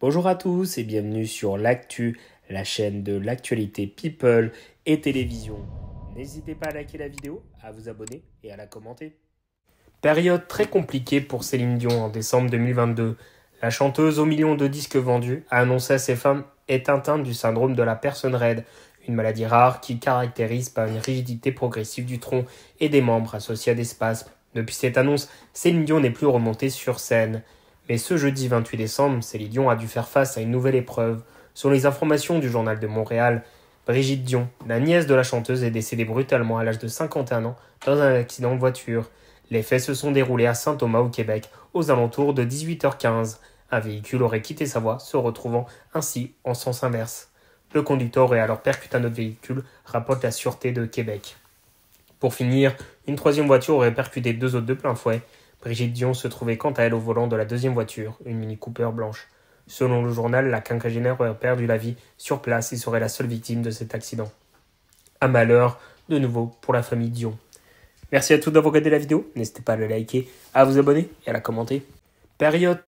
Bonjour à tous et bienvenue sur l'actu, la chaîne de l'actualité people et télévision. N'hésitez pas à liker la vidéo, à vous abonner et à la commenter. Période très compliquée pour Céline Dion en décembre 2022. La chanteuse aux millions de disques vendus a annoncé à ses femmes est atteinte du syndrome de la personne raide, une maladie rare qui caractérise par une rigidité progressive du tronc et des membres associés à des spasmes. Depuis cette annonce, Céline Dion n'est plus remontée sur scène. Mais ce jeudi 28 décembre, Céline Dion a dû faire face à une nouvelle épreuve. Selon les informations du journal de Montréal, Brigitte Dion, la nièce de la chanteuse, est décédée brutalement à l'âge de 51 ans dans un accident de voiture. Les faits se sont déroulés à Saint-Thomas au Québec aux alentours de 18h15. Un véhicule aurait quitté sa voie, se retrouvant ainsi en sens inverse. Le conducteur aurait alors percuté un autre véhicule, rapporte la Sûreté de Québec. Pour finir, une troisième voiture aurait percuté deux autres de plein fouet. Brigitte Dion se trouvait quant à elle au volant de la deuxième voiture, une Mini Cooper blanche. Selon le journal, la quinquagénaire aurait perdu la vie sur place et serait la seule victime de cet accident. Un malheur, de nouveau, pour la famille Dion. Merci à tous d'avoir regardé la vidéo, n'hésitez pas à la liker, à vous abonner et à la commenter. Période